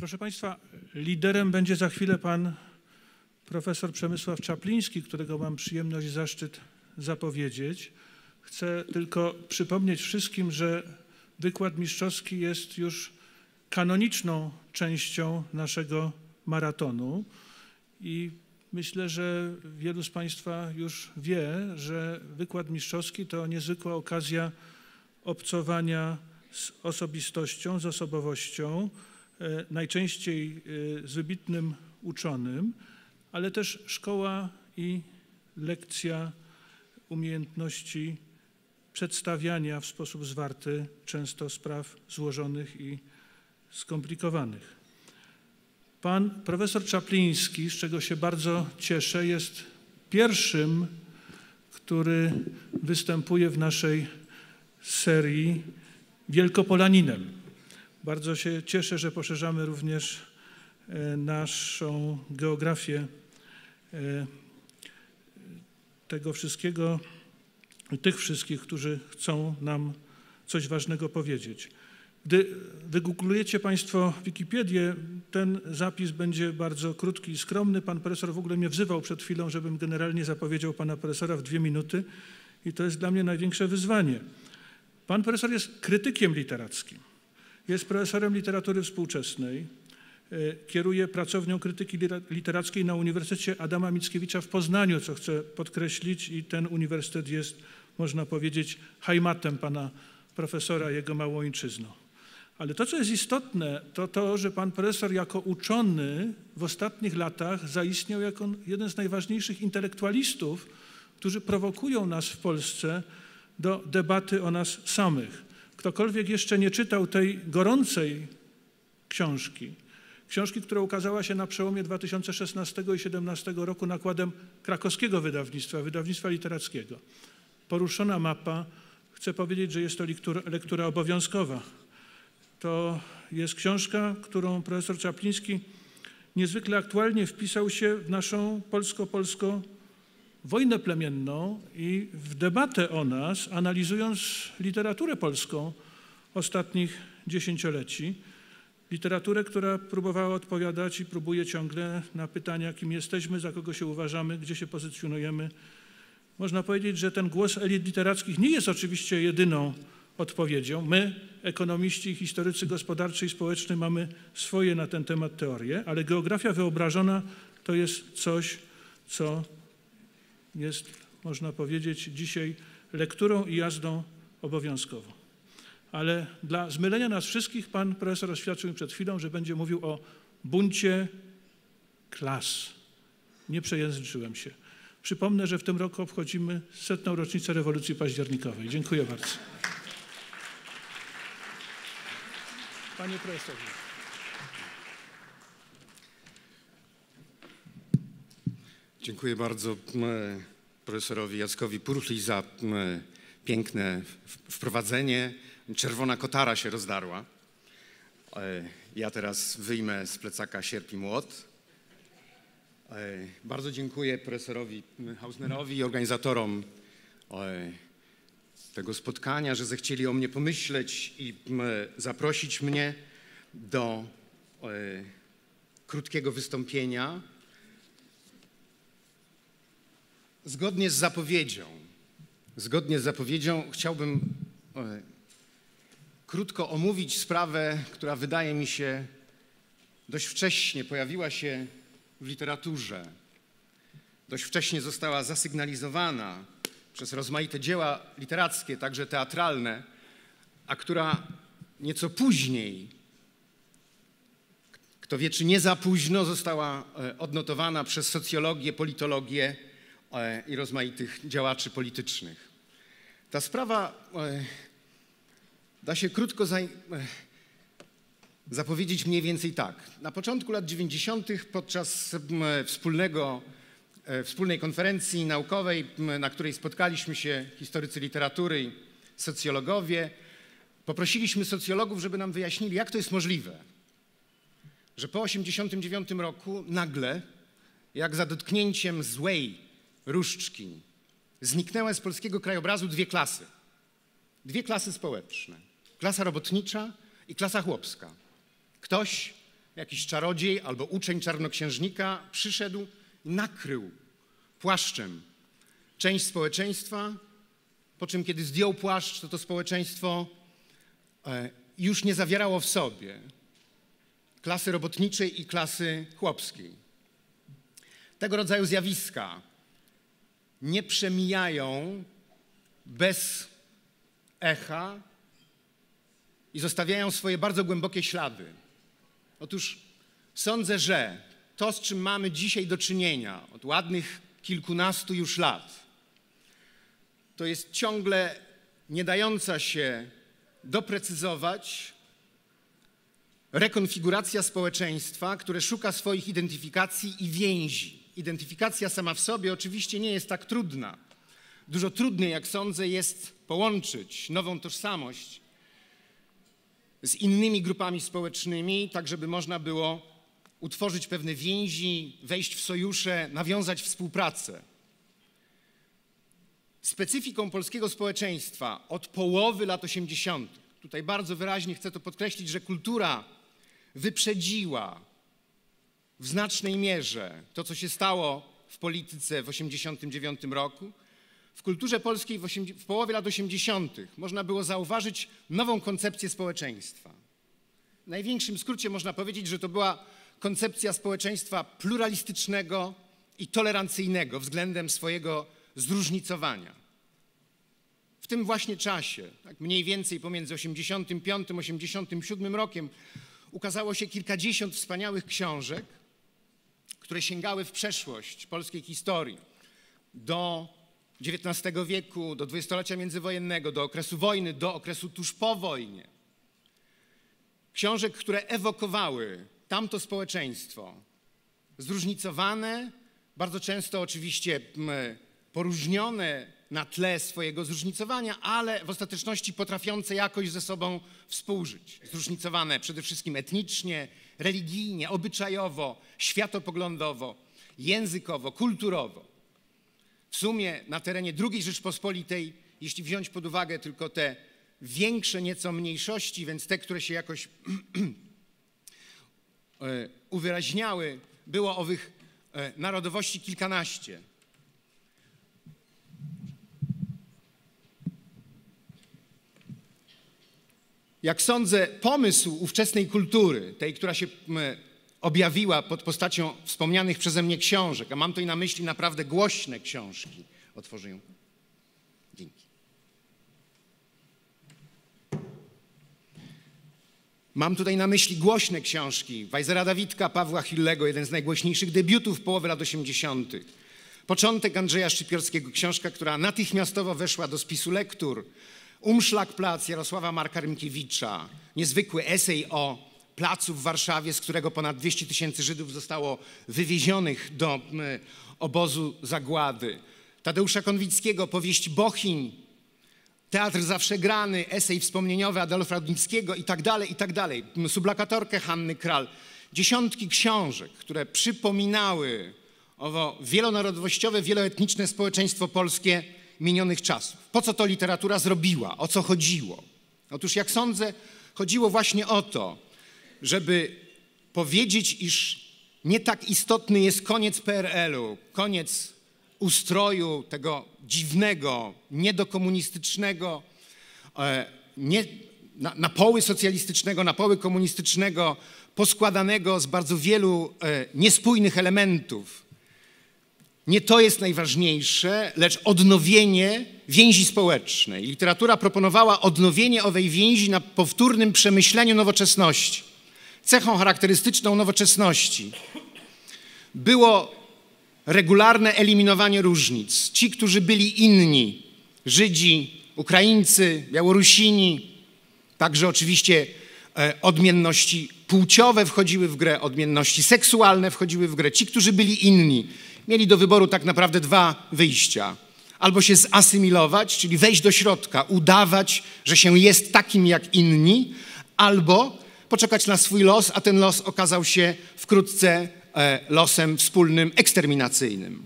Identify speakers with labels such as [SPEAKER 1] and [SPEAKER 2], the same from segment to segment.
[SPEAKER 1] Proszę Państwa, liderem będzie za chwilę pan profesor Przemysław Czapliński, którego mam przyjemność i zaszczyt zapowiedzieć. Chcę tylko przypomnieć wszystkim, że wykład mistrzowski jest już kanoniczną częścią naszego maratonu i myślę, że wielu z Państwa już wie, że wykład mistrzowski to niezwykła okazja obcowania z osobistością, z osobowością, E, najczęściej e, z wybitnym uczonym, ale też szkoła i lekcja umiejętności przedstawiania w sposób zwarty często spraw złożonych i skomplikowanych. Pan profesor Czapliński, z czego się bardzo cieszę, jest pierwszym, który występuje w naszej serii Wielkopolaninem. Bardzo się cieszę, że poszerzamy również e, naszą geografię e, tego wszystkiego, tych wszystkich, którzy chcą nam coś ważnego powiedzieć. Gdy wygooglujecie Państwo Wikipedię, ten zapis będzie bardzo krótki i skromny. Pan profesor w ogóle mnie wzywał przed chwilą, żebym generalnie zapowiedział pana profesora w dwie minuty i to jest dla mnie największe wyzwanie. Pan profesor jest krytykiem literackim. Jest profesorem literatury współczesnej. E, kieruje pracownią krytyki literackiej na Uniwersytecie Adama Mickiewicza w Poznaniu, co chcę podkreślić i ten uniwersytet jest, można powiedzieć, hajmatem pana profesora, jego ojczyzną. Ale to, co jest istotne, to to, że pan profesor jako uczony w ostatnich latach zaistniał jako jeden z najważniejszych intelektualistów, którzy prowokują nas w Polsce do debaty o nas samych ktokolwiek jeszcze nie czytał tej gorącej książki, książki, która ukazała się na przełomie 2016 i 2017 roku nakładem krakowskiego wydawnictwa, wydawnictwa literackiego. Poruszona mapa, chcę powiedzieć, że jest to lektura, lektura obowiązkowa. To jest książka, którą profesor Czapliński niezwykle aktualnie wpisał się w naszą polsko-polsko wojnę plemienną i w debatę o nas, analizując literaturę polską ostatnich dziesięcioleci, literaturę, która próbowała odpowiadać i próbuje ciągle na pytania, kim jesteśmy, za kogo się uważamy, gdzie się pozycjonujemy. Można powiedzieć, że ten głos elit literackich nie jest oczywiście jedyną odpowiedzią. My, ekonomiści i historycy gospodarczy i społeczny, mamy swoje na ten temat teorie, ale geografia wyobrażona to jest coś, co jest, można powiedzieć, dzisiaj lekturą i jazdą obowiązkową. Ale dla zmylenia nas wszystkich pan profesor oświadczył przed chwilą, że będzie mówił o buncie klas. Nie przejęzyczyłem się. Przypomnę, że w tym roku obchodzimy setną rocznicę rewolucji październikowej. Dziękuję bardzo. Panie profesorze.
[SPEAKER 2] Dziękuję bardzo profesorowi Jackowi Purchli za piękne wprowadzenie. Czerwona kotara się rozdarła. E, ja teraz wyjmę z plecaka sierp i młot. E, bardzo dziękuję profesorowi Hausnerowi i organizatorom e, tego spotkania, że zechcieli o mnie pomyśleć i zaprosić mnie do krótkiego wystąpienia Zgodnie z zapowiedzią, zgodnie z zapowiedzią chciałbym e, krótko omówić sprawę, która wydaje mi się dość wcześnie pojawiła się w literaturze. Dość wcześnie została zasygnalizowana przez rozmaite dzieła literackie, także teatralne, a która nieco później, kto wie czy nie za późno, została e, odnotowana przez socjologię, politologię, E, i rozmaitych działaczy politycznych. Ta sprawa e, da się krótko za, e, zapowiedzieć mniej więcej tak. Na początku lat 90. podczas wspólnego, wspólnej konferencji naukowej, na której spotkaliśmy się historycy literatury i socjologowie, poprosiliśmy socjologów, żeby nam wyjaśnili, jak to jest możliwe, że po 89 roku nagle, jak za dotknięciem złej Różczkiń. Zniknęły z polskiego krajobrazu dwie klasy. Dwie klasy społeczne. Klasa robotnicza i klasa chłopska. Ktoś, jakiś czarodziej albo uczeń czarnoksiężnika przyszedł i nakrył płaszczem część społeczeństwa, po czym kiedy zdjął płaszcz, to to społeczeństwo e, już nie zawierało w sobie klasy robotniczej i klasy chłopskiej. Tego rodzaju zjawiska nie przemijają bez echa i zostawiają swoje bardzo głębokie ślady. Otóż sądzę, że to, z czym mamy dzisiaj do czynienia od ładnych kilkunastu już lat, to jest ciągle nie dająca się doprecyzować rekonfiguracja społeczeństwa, które szuka swoich identyfikacji i więzi identyfikacja sama w sobie oczywiście nie jest tak trudna. Dużo trudniej, jak sądzę, jest połączyć nową tożsamość z innymi grupami społecznymi, tak żeby można było utworzyć pewne więzi, wejść w sojusze, nawiązać współpracę. Specyfiką polskiego społeczeństwa od połowy lat 80., tutaj bardzo wyraźnie chcę to podkreślić, że kultura wyprzedziła w znacznej mierze to, co się stało w polityce w 1989 roku. W kulturze polskiej w, w połowie lat 80. można było zauważyć nową koncepcję społeczeństwa. W największym skrócie można powiedzieć, że to była koncepcja społeczeństwa pluralistycznego i tolerancyjnego względem swojego zróżnicowania. W tym właśnie czasie, tak mniej więcej pomiędzy 85 a 87 rokiem, ukazało się kilkadziesiąt wspaniałych książek które sięgały w przeszłość polskiej historii, do XIX wieku, do dwudziestolecia międzywojennego, do okresu wojny, do okresu tuż po wojnie. Książek, które ewokowały tamto społeczeństwo, zróżnicowane, bardzo często oczywiście mm, poróżnione na tle swojego zróżnicowania, ale w ostateczności potrafiące jakoś ze sobą współżyć. Zróżnicowane przede wszystkim etnicznie, religijnie, obyczajowo, światopoglądowo, językowo, kulturowo. W sumie na terenie II Rzeczpospolitej, jeśli wziąć pod uwagę tylko te większe nieco mniejszości, więc te, które się jakoś e, uwyraźniały, było owych e, narodowości kilkanaście. jak sądzę, pomysł ówczesnej kultury, tej, która się objawiła pod postacią wspomnianych przeze mnie książek, a mam tutaj na myśli naprawdę głośne książki. otworzę ją. Dzięki. Mam tutaj na myśli głośne książki Wajzera Dawidka, Pawła Hillego, jeden z najgłośniejszych debiutów połowy lat 80. Początek Andrzeja Szczypiorskiego, książka, która natychmiastowo weszła do spisu lektur, Umszlak Jarosława Marka Rymkiewicza, niezwykły esej o placu w Warszawie, z którego ponad 200 tysięcy Żydów zostało wywiezionych do obozu zagłady. Tadeusza Konwickiego, powieść Bohin, Teatr zawsze grany, esej wspomnieniowy Adolfa Rudnickiego i tak dalej, i tak dalej. Sublakatorkę Hanny Kral. Dziesiątki książek, które przypominały owo wielonarodowościowe, wieloetniczne społeczeństwo polskie, minionych czasów. Po co to literatura zrobiła? O co chodziło? Otóż, jak sądzę, chodziło właśnie o to, żeby powiedzieć, iż nie tak istotny jest koniec PRL-u, koniec ustroju tego dziwnego, niedokomunistycznego, e, nie, na, na poły socjalistycznego, na poły komunistycznego, poskładanego z bardzo wielu e, niespójnych elementów, nie to jest najważniejsze, lecz odnowienie więzi społecznej. Literatura proponowała odnowienie owej więzi na powtórnym przemyśleniu nowoczesności. Cechą charakterystyczną nowoczesności było regularne eliminowanie różnic. Ci, którzy byli inni, Żydzi, Ukraińcy, Białorusini, także oczywiście e, odmienności płciowe wchodziły w grę, odmienności seksualne wchodziły w grę, ci, którzy byli inni Mieli do wyboru tak naprawdę dwa wyjścia. Albo się zasymilować, czyli wejść do środka, udawać, że się jest takim jak inni, albo poczekać na swój los, a ten los okazał się wkrótce e, losem wspólnym, eksterminacyjnym.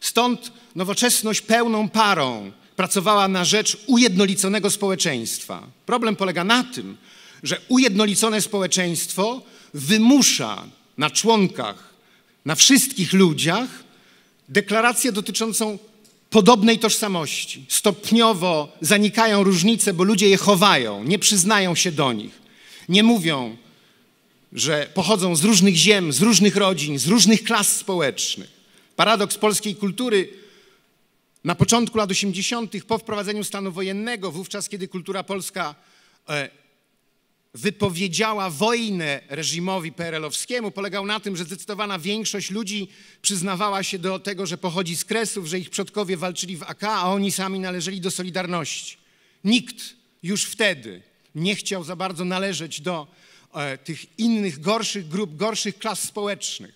[SPEAKER 2] Stąd nowoczesność pełną parą pracowała na rzecz ujednoliconego społeczeństwa. Problem polega na tym, że ujednolicone społeczeństwo wymusza na członkach na wszystkich ludziach deklarację dotyczącą podobnej tożsamości. Stopniowo zanikają różnice, bo ludzie je chowają, nie przyznają się do nich. Nie mówią, że pochodzą z różnych ziem, z różnych rodzin, z różnych klas społecznych. Paradoks polskiej kultury na początku lat 80., po wprowadzeniu stanu wojennego, wówczas kiedy kultura polska e, wypowiedziała wojnę reżimowi PRL-owskiemu, polegał na tym, że zdecydowana większość ludzi przyznawała się do tego, że pochodzi z Kresów, że ich przodkowie walczyli w AK, a oni sami należeli do Solidarności. Nikt już wtedy nie chciał za bardzo należeć do e, tych innych, gorszych grup, gorszych klas społecznych.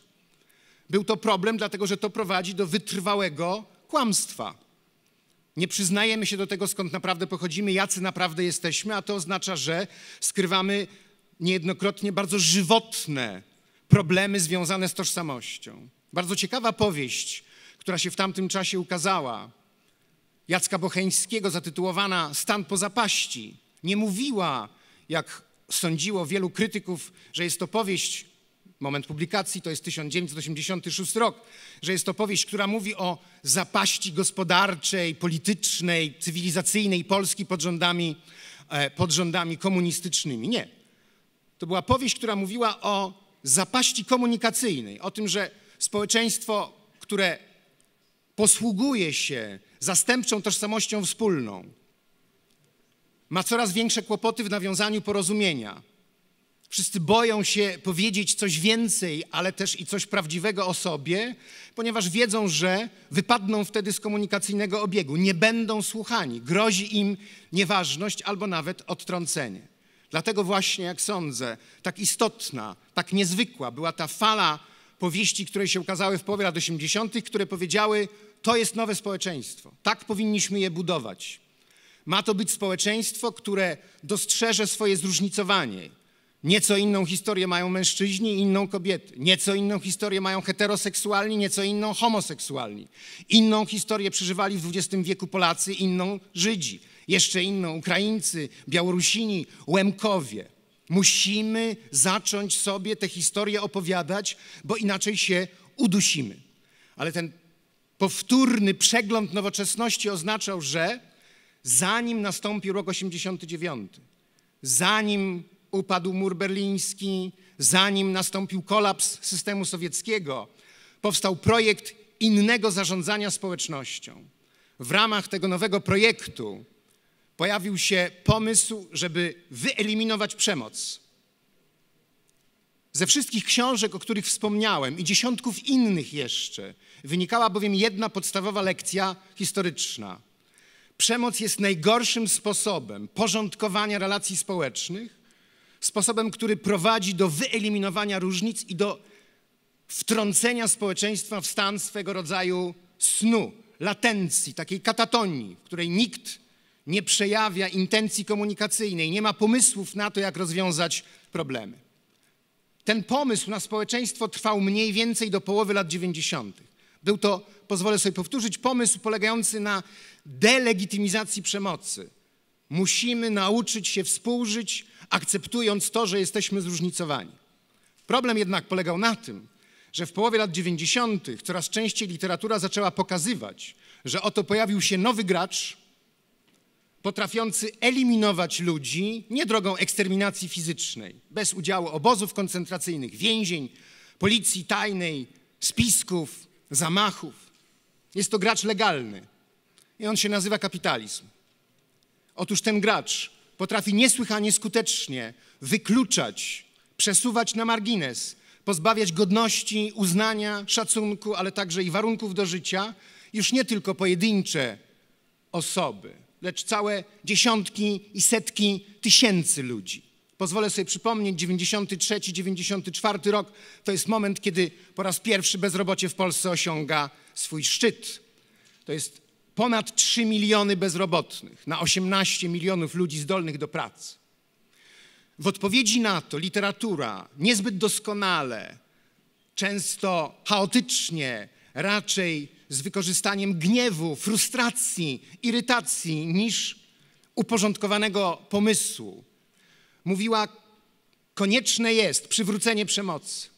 [SPEAKER 2] Był to problem, dlatego że to prowadzi do wytrwałego kłamstwa. Nie przyznajemy się do tego, skąd naprawdę pochodzimy, jacy naprawdę jesteśmy, a to oznacza, że skrywamy niejednokrotnie bardzo żywotne problemy związane z tożsamością. Bardzo ciekawa powieść, która się w tamtym czasie ukazała, Jacka Bocheńskiego, zatytułowana Stan po zapaści, nie mówiła, jak sądziło wielu krytyków, że jest to powieść moment publikacji to jest 1986 rok, że jest to powieść, która mówi o zapaści gospodarczej, politycznej, cywilizacyjnej Polski pod rządami, e, pod rządami komunistycznymi. Nie. To była powieść, która mówiła o zapaści komunikacyjnej, o tym, że społeczeństwo, które posługuje się zastępczą tożsamością wspólną, ma coraz większe kłopoty w nawiązaniu porozumienia Wszyscy boją się powiedzieć coś więcej, ale też i coś prawdziwego o sobie, ponieważ wiedzą, że wypadną wtedy z komunikacyjnego obiegu, nie będą słuchani, grozi im nieważność albo nawet odtrącenie. Dlatego właśnie, jak sądzę, tak istotna, tak niezwykła była ta fala powieści, które się ukazały w połowie lat 80., które powiedziały: To jest nowe społeczeństwo, tak powinniśmy je budować. Ma to być społeczeństwo, które dostrzeże swoje zróżnicowanie Nieco inną historię mają mężczyźni, inną kobiety. Nieco inną historię mają heteroseksualni, nieco inną homoseksualni. Inną historię przeżywali w XX wieku Polacy, inną Żydzi. Jeszcze inną Ukraińcy, Białorusini, Łemkowie. Musimy zacząć sobie te historie opowiadać, bo inaczej się udusimy. Ale ten powtórny przegląd nowoczesności oznaczał, że zanim nastąpił rok 89, zanim upadł mur berliński, zanim nastąpił kolaps systemu sowieckiego, powstał projekt innego zarządzania społecznością. W ramach tego nowego projektu pojawił się pomysł, żeby wyeliminować przemoc. Ze wszystkich książek, o których wspomniałem, i dziesiątków innych jeszcze, wynikała bowiem jedna podstawowa lekcja historyczna. Przemoc jest najgorszym sposobem porządkowania relacji społecznych sposobem, który prowadzi do wyeliminowania różnic i do wtrącenia społeczeństwa w stan swego rodzaju snu, latencji, takiej katatonii, w której nikt nie przejawia intencji komunikacyjnej, nie ma pomysłów na to, jak rozwiązać problemy. Ten pomysł na społeczeństwo trwał mniej więcej do połowy lat 90. Był to, pozwolę sobie powtórzyć, pomysł polegający na delegitymizacji przemocy. Musimy nauczyć się współżyć, akceptując to, że jesteśmy zróżnicowani. Problem jednak polegał na tym, że w połowie lat 90. coraz częściej literatura zaczęła pokazywać, że oto pojawił się nowy gracz, potrafiący eliminować ludzi nie drogą eksterminacji fizycznej, bez udziału obozów koncentracyjnych, więzień, policji tajnej, spisków, zamachów. Jest to gracz legalny i on się nazywa kapitalizm. Otóż ten gracz potrafi niesłychanie skutecznie wykluczać, przesuwać na margines, pozbawiać godności, uznania, szacunku, ale także i warunków do życia już nie tylko pojedyncze osoby, lecz całe dziesiątki i setki tysięcy ludzi. Pozwolę sobie przypomnieć, 93-94 rok to jest moment, kiedy po raz pierwszy bezrobocie w Polsce osiąga swój szczyt. To jest ponad 3 miliony bezrobotnych, na 18 milionów ludzi zdolnych do pracy. W odpowiedzi na to literatura niezbyt doskonale, często chaotycznie, raczej z wykorzystaniem gniewu, frustracji, irytacji niż uporządkowanego pomysłu. Mówiła, konieczne jest przywrócenie przemocy.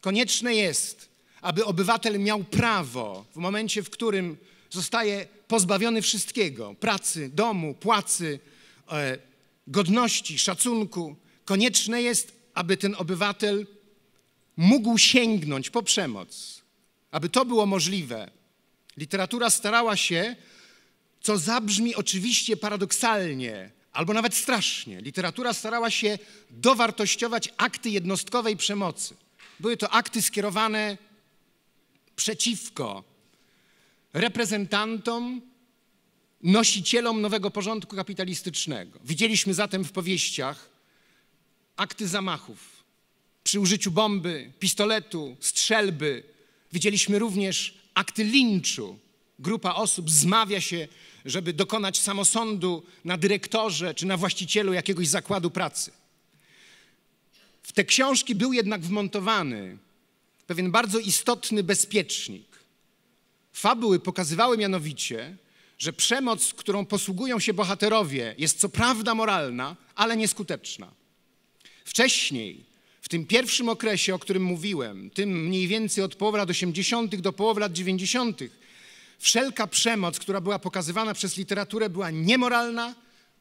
[SPEAKER 2] Konieczne jest, aby obywatel miał prawo w momencie, w którym zostaje pozbawiony wszystkiego: pracy, domu, płacy, e, godności, szacunku. Konieczne jest, aby ten obywatel mógł sięgnąć po przemoc, aby to było możliwe. Literatura starała się, co zabrzmi oczywiście paradoksalnie, albo nawet strasznie. Literatura starała się dowartościować akty jednostkowej przemocy. Były to akty skierowane przeciwko reprezentantom, nosicielom nowego porządku kapitalistycznego. Widzieliśmy zatem w powieściach akty zamachów przy użyciu bomby, pistoletu, strzelby. Widzieliśmy również akty linczu. Grupa osób zmawia się, żeby dokonać samosądu na dyrektorze czy na właścicielu jakiegoś zakładu pracy. W te książki był jednak wmontowany pewien bardzo istotny bezpiecznik fabuły pokazywały mianowicie, że przemoc, którą posługują się bohaterowie, jest co prawda moralna, ale nieskuteczna. Wcześniej, w tym pierwszym okresie, o którym mówiłem, tym mniej więcej od połowy lat 80. do połowy lat 90., wszelka przemoc, która była pokazywana przez literaturę, była niemoralna,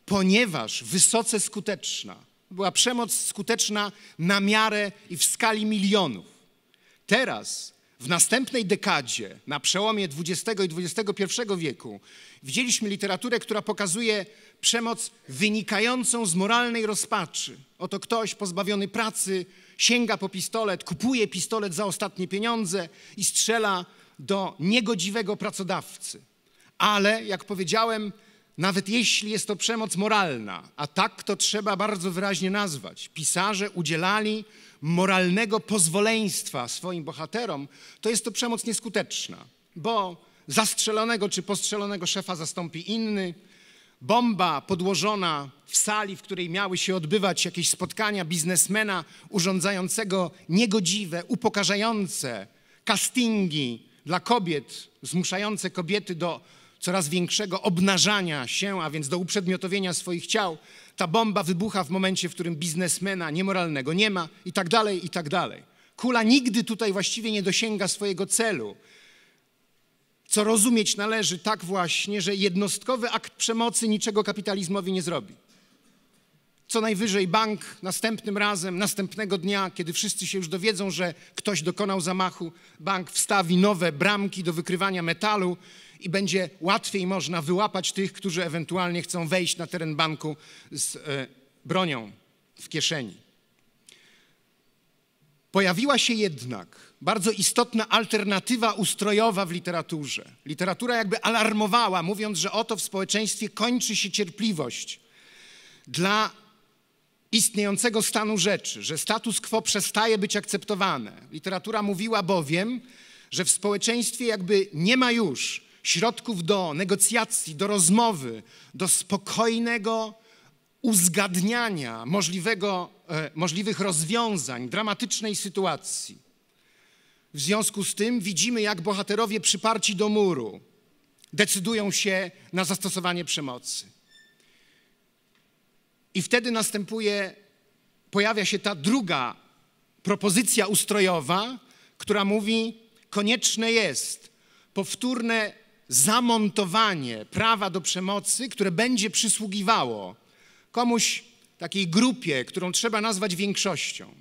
[SPEAKER 2] ponieważ wysoce skuteczna. Była przemoc skuteczna na miarę i w skali milionów. Teraz w następnej dekadzie, na przełomie XX i XXI wieku, widzieliśmy literaturę, która pokazuje przemoc wynikającą z moralnej rozpaczy. Oto ktoś pozbawiony pracy sięga po pistolet, kupuje pistolet za ostatnie pieniądze i strzela do niegodziwego pracodawcy. Ale, jak powiedziałem, nawet jeśli jest to przemoc moralna, a tak to trzeba bardzo wyraźnie nazwać, pisarze udzielali moralnego pozwoleństwa swoim bohaterom, to jest to przemoc nieskuteczna, bo zastrzelonego czy postrzelonego szefa zastąpi inny, bomba podłożona w sali, w której miały się odbywać jakieś spotkania biznesmena urządzającego niegodziwe, upokarzające castingi dla kobiet, zmuszające kobiety do coraz większego obnażania się, a więc do uprzedmiotowienia swoich ciał, ta bomba wybucha w momencie, w którym biznesmena niemoralnego nie ma i tak dalej, i tak dalej. Kula nigdy tutaj właściwie nie dosięga swojego celu. Co rozumieć należy tak właśnie, że jednostkowy akt przemocy niczego kapitalizmowi nie zrobi. Co najwyżej bank następnym razem, następnego dnia, kiedy wszyscy się już dowiedzą, że ktoś dokonał zamachu, bank wstawi nowe bramki do wykrywania metalu i będzie łatwiej można wyłapać tych, którzy ewentualnie chcą wejść na teren banku z e, bronią w kieszeni. Pojawiła się jednak bardzo istotna alternatywa ustrojowa w literaturze. Literatura jakby alarmowała, mówiąc, że oto w społeczeństwie kończy się cierpliwość dla istniejącego stanu rzeczy, że status quo przestaje być akceptowane. Literatura mówiła bowiem, że w społeczeństwie jakby nie ma już środków do negocjacji, do rozmowy, do spokojnego uzgadniania możliwego, e, możliwych rozwiązań dramatycznej sytuacji. W związku z tym widzimy, jak bohaterowie przyparci do muru decydują się na zastosowanie przemocy. I wtedy następuje, pojawia się ta druga propozycja ustrojowa, która mówi, konieczne jest powtórne zamontowanie prawa do przemocy, które będzie przysługiwało komuś, takiej grupie, którą trzeba nazwać większością.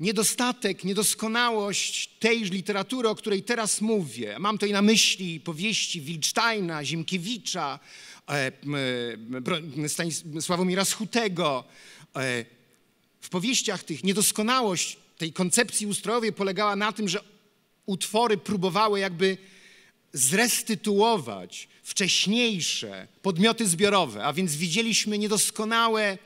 [SPEAKER 2] Niedostatek, niedoskonałość tejż literatury, o której teraz mówię, mam tutaj na myśli powieści Wilcztajna, Ziemkiewicza, e, e, Sławomira Schutego. E, w powieściach tych niedoskonałość tej koncepcji ustrojowej polegała na tym, że utwory próbowały jakby zrestytuować wcześniejsze podmioty zbiorowe, a więc widzieliśmy niedoskonałe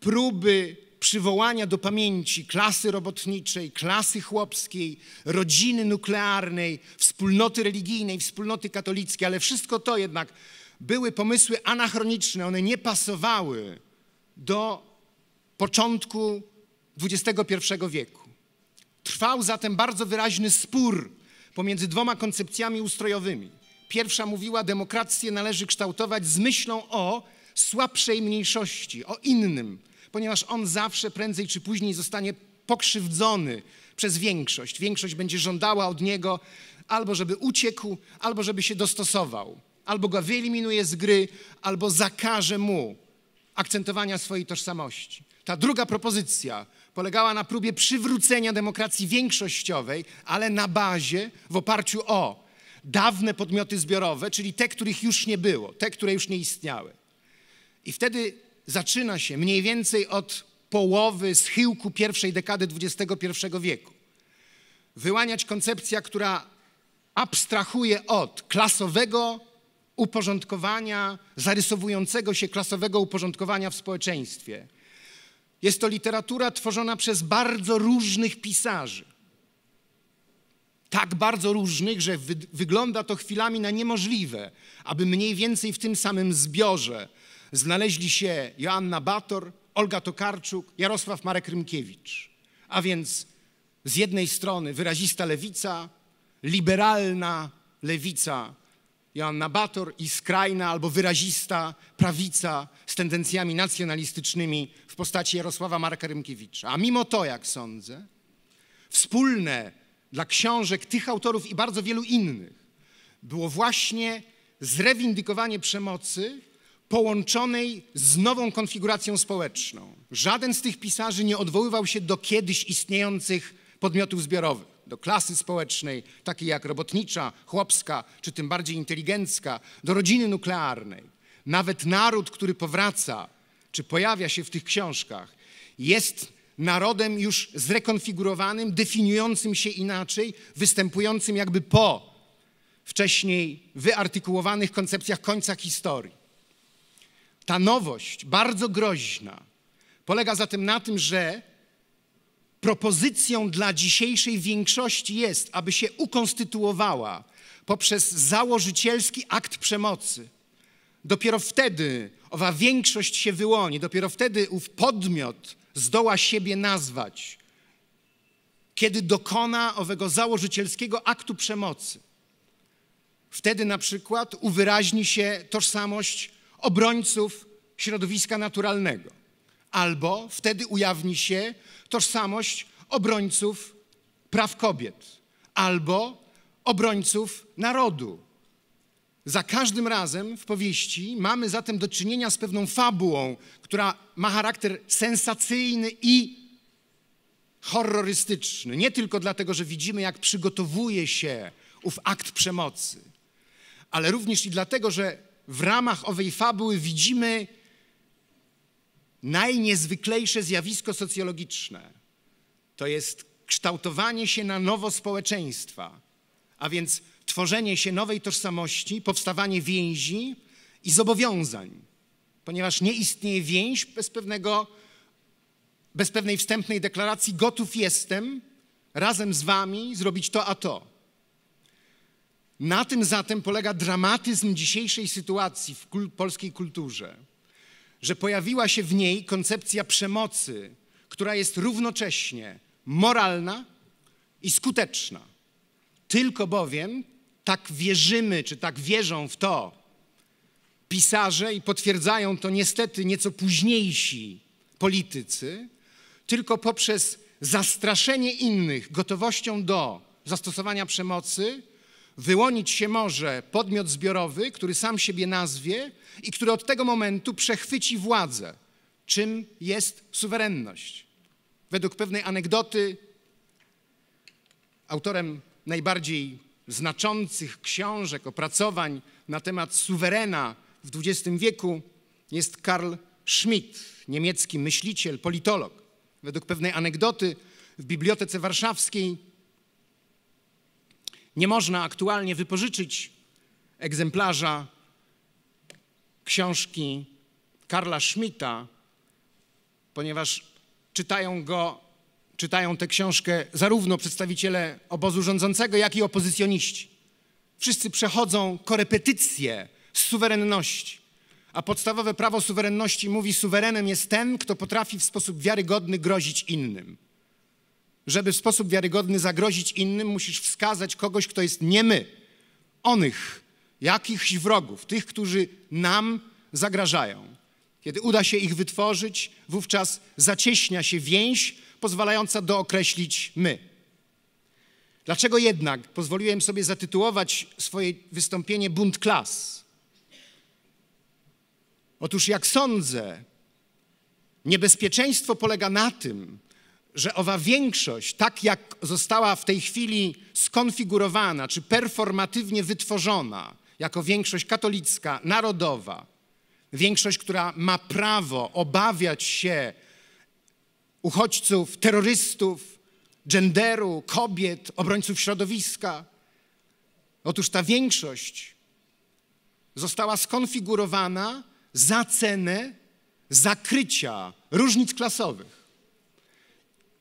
[SPEAKER 2] próby przywołania do pamięci klasy robotniczej, klasy chłopskiej, rodziny nuklearnej, wspólnoty religijnej, wspólnoty katolickiej, ale wszystko to jednak były pomysły anachroniczne, one nie pasowały do początku XXI wieku. Trwał zatem bardzo wyraźny spór pomiędzy dwoma koncepcjami ustrojowymi. Pierwsza mówiła, demokrację należy kształtować z myślą o słabszej mniejszości, o innym, ponieważ on zawsze prędzej czy później zostanie pokrzywdzony przez większość. Większość będzie żądała od niego albo żeby uciekł, albo żeby się dostosował, albo go wyeliminuje z gry, albo zakaże mu akcentowania swojej tożsamości. Ta druga propozycja polegała na próbie przywrócenia demokracji większościowej, ale na bazie, w oparciu o dawne podmioty zbiorowe, czyli te, których już nie było, te, które już nie istniały. I wtedy zaczyna się mniej więcej od połowy schyłku pierwszej dekady XXI wieku. Wyłaniać koncepcja, która abstrahuje od klasowego uporządkowania, zarysowującego się klasowego uporządkowania w społeczeństwie, jest to literatura tworzona przez bardzo różnych pisarzy. Tak bardzo różnych, że wy wygląda to chwilami na niemożliwe, aby mniej więcej w tym samym zbiorze znaleźli się Joanna Bator, Olga Tokarczuk, Jarosław Marek Rymkiewicz. A więc z jednej strony wyrazista lewica, liberalna lewica Joanna Bator i skrajna albo wyrazista prawica z tendencjami nacjonalistycznymi w postaci Jarosława Marka Rymkiewicza. A mimo to, jak sądzę, wspólne dla książek tych autorów i bardzo wielu innych było właśnie zrewindykowanie przemocy połączonej z nową konfiguracją społeczną. Żaden z tych pisarzy nie odwoływał się do kiedyś istniejących podmiotów zbiorowych do klasy społecznej, takiej jak robotnicza, chłopska, czy tym bardziej inteligencka, do rodziny nuklearnej. Nawet naród, który powraca, czy pojawia się w tych książkach, jest narodem już zrekonfigurowanym, definiującym się inaczej, występującym jakby po wcześniej wyartykułowanych koncepcjach końca historii. Ta nowość, bardzo groźna, polega zatem na tym, że propozycją dla dzisiejszej większości jest, aby się ukonstytuowała poprzez założycielski akt przemocy. Dopiero wtedy owa większość się wyłoni, dopiero wtedy ów podmiot zdoła siebie nazwać, kiedy dokona owego założycielskiego aktu przemocy. Wtedy na przykład uwyraźni się tożsamość obrońców środowiska naturalnego albo wtedy ujawni się tożsamość obrońców praw kobiet, albo obrońców narodu. Za każdym razem w powieści mamy zatem do czynienia z pewną fabułą, która ma charakter sensacyjny i horrorystyczny. Nie tylko dlatego, że widzimy, jak przygotowuje się ów akt przemocy, ale również i dlatego, że w ramach owej fabuły widzimy najniezwyklejsze zjawisko socjologiczne to jest kształtowanie się na nowo społeczeństwa, a więc tworzenie się nowej tożsamości, powstawanie więzi i zobowiązań, ponieważ nie istnieje więź bez pewnego, bez pewnej wstępnej deklaracji gotów jestem razem z wami zrobić to a to. Na tym zatem polega dramatyzm dzisiejszej sytuacji w kul polskiej kulturze że pojawiła się w niej koncepcja przemocy, która jest równocześnie moralna i skuteczna. Tylko bowiem tak wierzymy, czy tak wierzą w to pisarze i potwierdzają to niestety nieco późniejsi politycy, tylko poprzez zastraszenie innych gotowością do zastosowania przemocy Wyłonić się może podmiot zbiorowy, który sam siebie nazwie i który od tego momentu przechwyci władzę, czym jest suwerenność. Według pewnej anegdoty, autorem najbardziej znaczących książek, opracowań na temat suwerena w XX wieku jest Karl Schmidt, niemiecki myśliciel, politolog. Według pewnej anegdoty w Bibliotece Warszawskiej nie można aktualnie wypożyczyć egzemplarza książki Karla Schmidta, ponieważ czytają go, czytają tę książkę zarówno przedstawiciele obozu rządzącego, jak i opozycjoniści. Wszyscy przechodzą korepetycje z suwerenności. A podstawowe prawo suwerenności mówi: suwerenem jest ten, kto potrafi w sposób wiarygodny grozić innym. Żeby w sposób wiarygodny zagrozić innym, musisz wskazać kogoś, kto jest nie my, onych, jakichś wrogów, tych, którzy nam zagrażają. Kiedy uda się ich wytworzyć, wówczas zacieśnia się więź pozwalająca dookreślić my. Dlaczego jednak pozwoliłem sobie zatytułować swoje wystąpienie Bunt klas? Otóż, jak sądzę, niebezpieczeństwo polega na tym, że owa większość, tak jak została w tej chwili skonfigurowana czy performatywnie wytworzona, jako większość katolicka, narodowa, większość, która ma prawo obawiać się uchodźców, terrorystów, genderu, kobiet, obrońców środowiska. Otóż ta większość została skonfigurowana za cenę zakrycia różnic klasowych.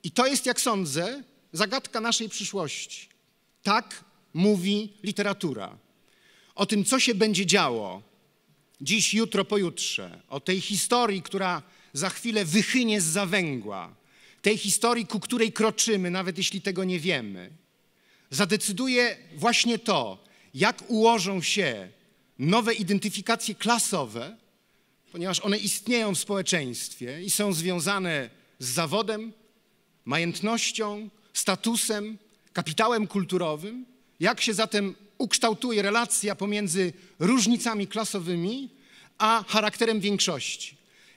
[SPEAKER 2] I to jest, jak sądzę, zagadka naszej przyszłości. Tak mówi literatura. O tym, co się będzie działo dziś, jutro, pojutrze. O tej historii, która za chwilę wychynie z zawęgła. Tej historii, ku której kroczymy, nawet jeśli tego nie wiemy. Zadecyduje właśnie to, jak ułożą się nowe identyfikacje klasowe, ponieważ one istnieją w społeczeństwie i są związane z zawodem, majątnością, statusem, kapitałem kulturowym. Jak się zatem ukształtuje relacja pomiędzy różnicami klasowymi a charakterem większości?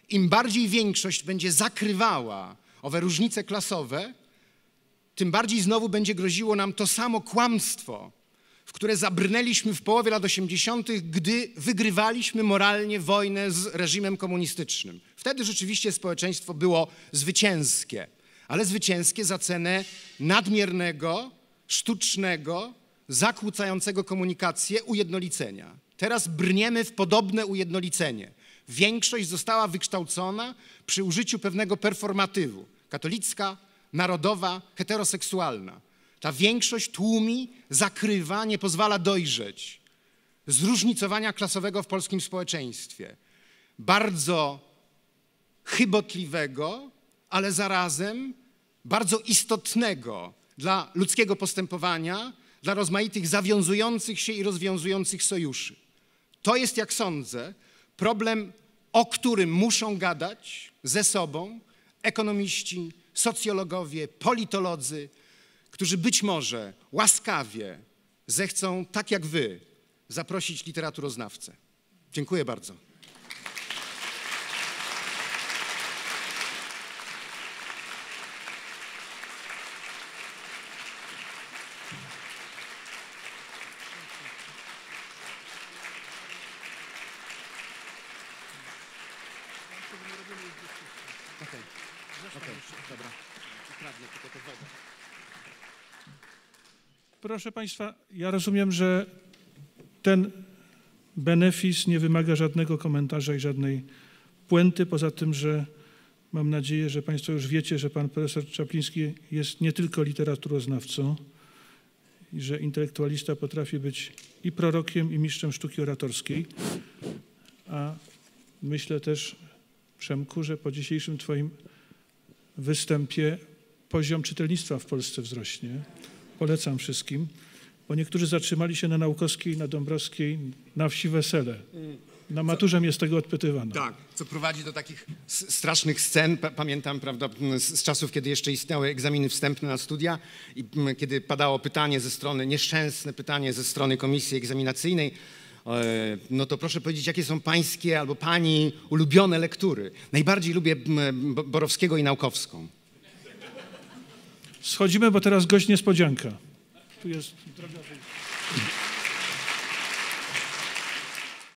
[SPEAKER 2] Im bardziej większość będzie zakrywała owe różnice klasowe, tym bardziej znowu będzie groziło nam to samo kłamstwo, w które zabrnęliśmy w połowie lat 80., gdy wygrywaliśmy moralnie wojnę z reżimem komunistycznym. Wtedy rzeczywiście społeczeństwo było zwycięskie ale zwycięskie za cenę nadmiernego, sztucznego, zakłócającego komunikację ujednolicenia. Teraz brniemy w podobne ujednolicenie. Większość została wykształcona przy użyciu pewnego performatywu katolicka, narodowa, heteroseksualna. Ta większość tłumi, zakrywa, nie pozwala dojrzeć zróżnicowania klasowego w polskim społeczeństwie. Bardzo chybotliwego, ale zarazem bardzo istotnego dla ludzkiego postępowania, dla rozmaitych zawiązujących się i rozwiązujących sojuszy. To jest, jak sądzę, problem, o którym muszą gadać ze sobą ekonomiści, socjologowie, politolodzy, którzy być może łaskawie zechcą, tak jak wy, zaprosić literaturoznawcę. Dziękuję bardzo.
[SPEAKER 1] Proszę Państwa, ja rozumiem, że ten benefis nie wymaga żadnego komentarza i żadnej puenty, poza tym, że mam nadzieję, że Państwo już wiecie, że pan profesor Czapliński jest nie tylko literaturoznawcą, i że intelektualista potrafi być i prorokiem, i mistrzem sztuki oratorskiej, a myślę też, Przemku, że po dzisiejszym Twoim występie poziom czytelnictwa w Polsce wzrośnie. Polecam wszystkim, bo niektórzy zatrzymali się na Naukowskiej, na Dąbrowskiej, na wsi Wesele. Na maturze mnie z tego odpytywano.
[SPEAKER 2] Tak, co prowadzi do takich strasznych scen. pamiętam, prawda, z, czasów, kiedy jeszcze istniały egzaminy wstępne na studia i kiedy padało pytanie ze strony, nieszczęsne pytanie ze strony komisji egzaminacyjnej, e, no to proszę powiedzieć, jakie są pańskie albo pani ulubione lektury? Najbardziej lubię Borowskiego i Naukowską. Schodzimy, bo teraz gość
[SPEAKER 1] niespodzianka. Tu jest